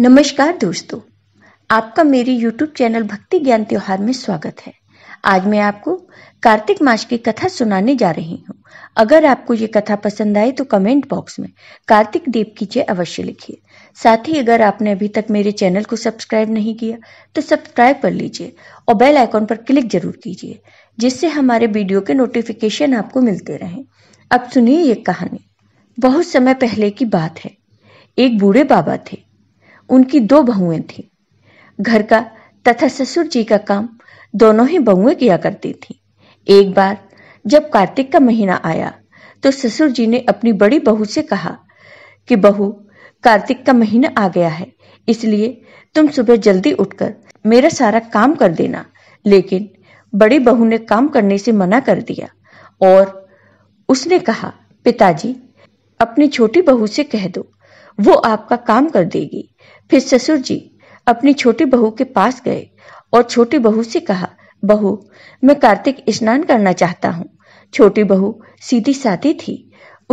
नमस्कार दोस्तों आपका मेरे YouTube चैनल भक्ति ज्ञान त्योहार में स्वागत है आज मैं आपको कार्तिक मास की कथा सुनाने जा रही हूँ अगर आपको ये कथा पसंद आए तो कमेंट बॉक्स में कार्तिक देव की जय अवश्य लिखिए साथ ही अगर आपने अभी तक मेरे चैनल को सब्सक्राइब नहीं किया तो सब्सक्राइब कर लीजिए और बेल आइकॉन पर क्लिक जरूर कीजिए जिससे हमारे वीडियो के नोटिफिकेशन आपको मिलते रहें अब सुनिए ये कहानी बहुत समय पहले की बात है एक बूढ़े बाबा थे उनकी दो बहुएं थी घर का तथा ससुर जी का काम दोनों ही बहुएं किया करती थी एक बार जब कार्तिक का महीना आया तो ससुर जी ने अपनी बड़ी बहू से कहा कि बहू कार्तिक का महीना आ गया है इसलिए तुम सुबह जल्दी उठकर मेरा सारा काम कर देना लेकिन बड़ी बहू ने काम करने से मना कर दिया और उसने कहा पिताजी अपनी छोटी बहू से कह दो वो आपका काम कर देगी फिर ससुर जी अपनी छोटी बहू के पास गए और छोटी बहू से कहा बहू मैं कार्तिक स्नान करना चाहता हूँ छोटी बहू सीधी साधी थी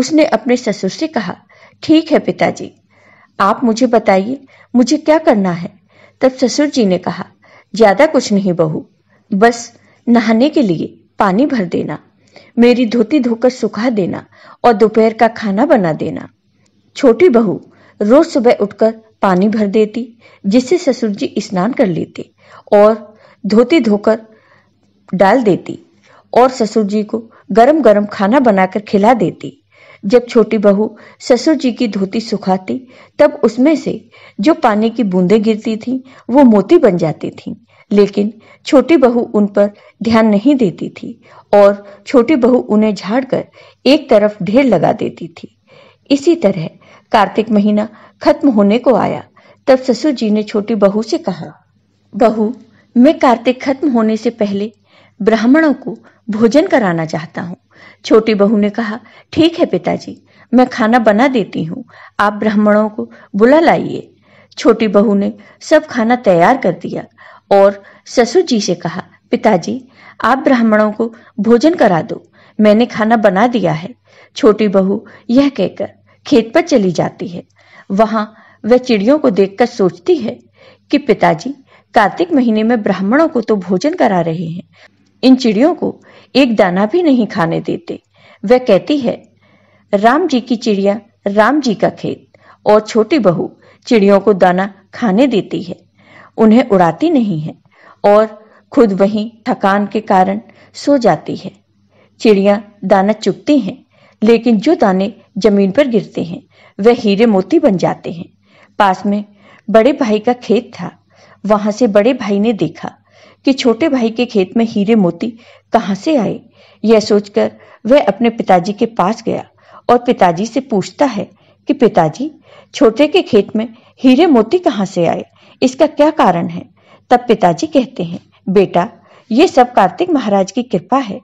उसने अपने ससुर से कहा ठीक है पिताजी आप मुझे बताइए मुझे क्या करना है तब ससुर जी ने कहा ज्यादा कुछ नहीं बहू बस नहाने के लिए पानी भर देना मेरी धोती धोकर सुखा देना और दोपहर का खाना बना देना छोटी बहू रोज सुबह उठकर पानी भर देती जिससे ससुर जी स्नान कर लेते और धोती धोकर डाल देती और ससुर जी को गरम गरम खाना बनाकर खिला देती जब छोटी बहू ससुर जी की धोती सुखाती तब उसमें से जो पानी की बूंदें गिरती थीं वो मोती बन जाती थीं लेकिन छोटी बहू उन पर ध्यान नहीं देती थी और छोटी बहू उन्हें झाड़कर एक तरफ ढेर लगा देती थी इसी तरह कार्तिक महीना खत्म होने को आया तब ससुर जी ने छोटी बहू से कहा बहू मैं कार्तिक खत्म होने से पहले ब्राह्मणों को भोजन कराना चाहता हूँ छोटी बहू ने कहा ठीक है पिताजी मैं खाना बना देती हूँ आप ब्राह्मणों को बुला लाइए छोटी बहू ने सब खाना तैयार कर दिया और ससुर जी से कहा पिताजी आप ब्राह्मणों को भोजन करा दो मैंने खाना बना दिया है छोटी बहू यह कहकर खेत पर चली जाती है वहां वह चिड़ियों को देखकर सोचती है कि पिताजी कार्तिक महीने में ब्राह्मणों को तो भोजन करा रहे हैं इन चिड़ियों को एक दाना भी नहीं खाने देते वह कहती है राम जी की चिड़िया राम जी का खेत और छोटी बहू चिड़ियों को दाना खाने देती है उन्हें उड़ाती नहीं है और खुद वहीं थकान के कारण सो जाती है चिड़िया दाना चुगती हैं लेकिन जो दाने जमीन पर गिरते हैं वह हीरे मोती बन जाते हैं पास में बड़े भाई का खेत था वहां से बड़े भाई ने देखा कि छोटे भाई के खेत में हीरे मोती कहां से आए यह सोचकर वह अपने पिताजी के पास गया और पिताजी से पूछता है कि पिताजी छोटे के खेत में हीरे मोती कहां से आए इसका क्या कारण है तब पिताजी कहते हैं बेटा ये सब कार्तिक महाराज की कृपा है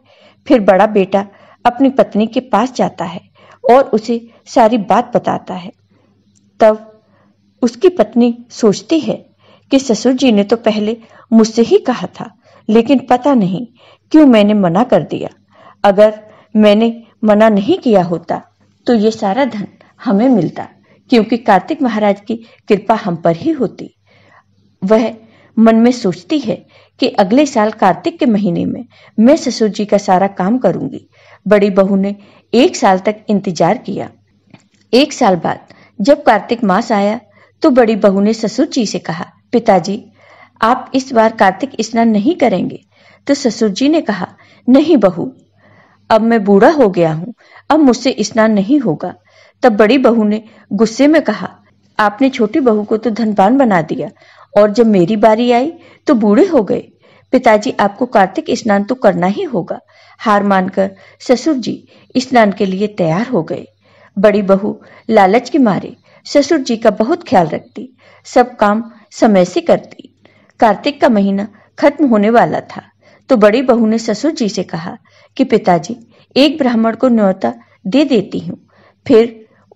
फिर बड़ा बेटा अपनी पत्नी के पास जाता है और उसे सारी बात बताता है तब उसकी पत्नी सोचती है कि ससुर जी ने तो पहले मुझसे ही कहा था लेकिन पता नहीं क्यों मैंने मना कर दिया अगर मैंने मना नहीं किया होता तो ये सारा धन हमें मिलता क्योंकि कार्तिक महाराज की कृपा हम पर ही होती वह मन में सोचती है कि अगले साल कार्तिक के महीने में मैं ससुर जी का सारा काम करूंगी बड़ी बहू ने एक साल तक इंतजार किया एक साल बाद जब कार्तिक मास आया तो बड़ी बहू ने ससुर जी से कहा पिताजी आप इस बार कार्तिक स्नान नहीं करेंगे तो ससुर जी ने कहा नहीं बहू अब मैं बूढ़ा हो गया हूँ अब मुझसे स्नान नहीं होगा तब बड़ी बहू ने गुस्से में कहा आपने छोटी बहू को तो धनबान बना दिया और जब मेरी बारी आई तो बूढ़े हो गए पिताजी आपको कार्तिक स्नान तो करना ही होगा हार मानकर ससुर जी स्नान के लिए तैयार हो गए बड़ी बहू लालच के मारे ससुर जी का बहुत ख्याल रखती सब काम समय से करती कार्तिक का महीना खत्म होने वाला था तो बड़ी बहू ने ससुर जी से कहा कि पिताजी एक ब्राह्मण को न्योता दे देती हूँ फिर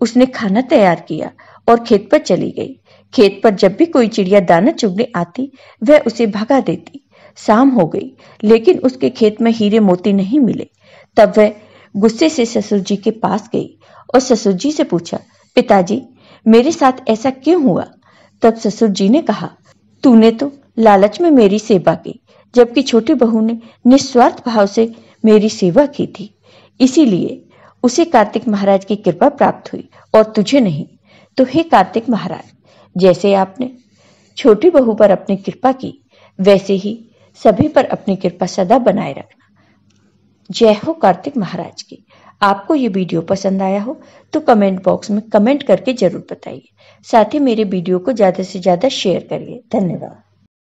उसने खाना तैयार किया और खेत पर चली गई खेत पर जब भी कोई चिड़िया दाना चुगने आती वह उसे भगा देती शाम हो गई लेकिन उसके खेत में हीरे मोती नहीं मिले तब वह गुस्से से ससुर जी के पास गई और ससुर जी से पूछा पिताजी मेरे साथ ऐसा क्यों हुआ तब ससुर जी ने कहा तूने तो लालच में मेरी सेवा की जबकि छोटी बहू ने निस्वार्थ भाव से मेरी सेवा की थी इसीलिए उसे कार्तिक महाराज की कृपा प्राप्त हुई और तुझे नहीं तो हे कार्तिक महाराज जैसे आपने छोटी बहू पर अपनी कृपा की वैसे ही सभी पर अपनी कृपा सदा बनाए रखना जय हो कार्तिक महाराज की आपको ये वीडियो पसंद आया हो तो कमेंट बॉक्स में कमेंट करके जरूर बताइए साथ ही मेरे वीडियो को ज़्यादा से ज़्यादा शेयर करिए धन्यवाद